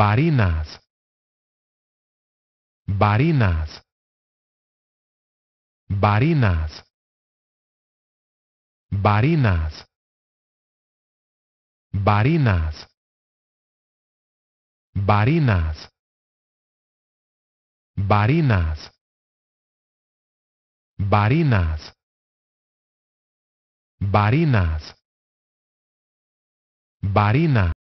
Barinas. Barinas. Barinas. Barinas. Barinas. Barinas. Barinas. barinas barinas barinas.